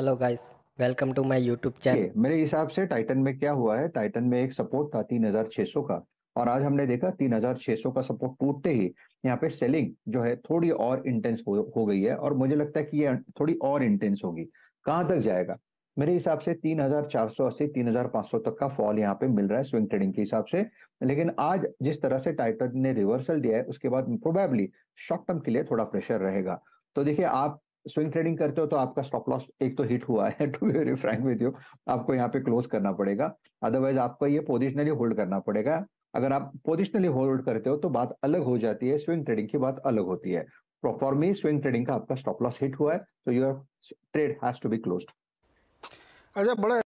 hello guys welcome to my YouTube channel मेरे हिसाब से टाइटन में क्या हुआ है टाइटन में एक सपोर्ट था 3600 का और आज हमने देखा 3600 का सपोर्ट टूटते ही यहाँ पे सेलिंग जो है थोड़ी और इंटेंस हो, हो गई है और मुझे लगता है कि ये थोड़ी और इंटेंस होगी कहाँ तक जाएगा मेरे हिसाब से 3480 3500 तक का फॉल यहाँ पे मिल रहा है स्विंग ट्रेडिंग के हिसाब से लेकिन आज जिस तरह से टाइटन ने रिवर्सल दिया है उसके बाद प्रोबेबली शॉर्ट टर्म के लिए थोड़ा प्रेशर रहेगा तो देखिए आप स्विंग ट्रेडिंग करते हो तो आपका स्टॉप लॉस एक तो हिट हुआ है to be very frank with you आपको यहाँ पे क्लोज करना पड़ेगा अदरवाइज आपको ये पोजिशनली होल्ड करना पड़ेगा अगर आप पोजिशनली होल्ड करते हो तो बात अलग हो जाती है स्विंग ट्रेडिंग की बात अलग होती है फॉर मी स्विंग ट्रेडिंग का आपका स्टॉप लॉस हिट हुआ है तो your trade has to be close अच्छा बड़ा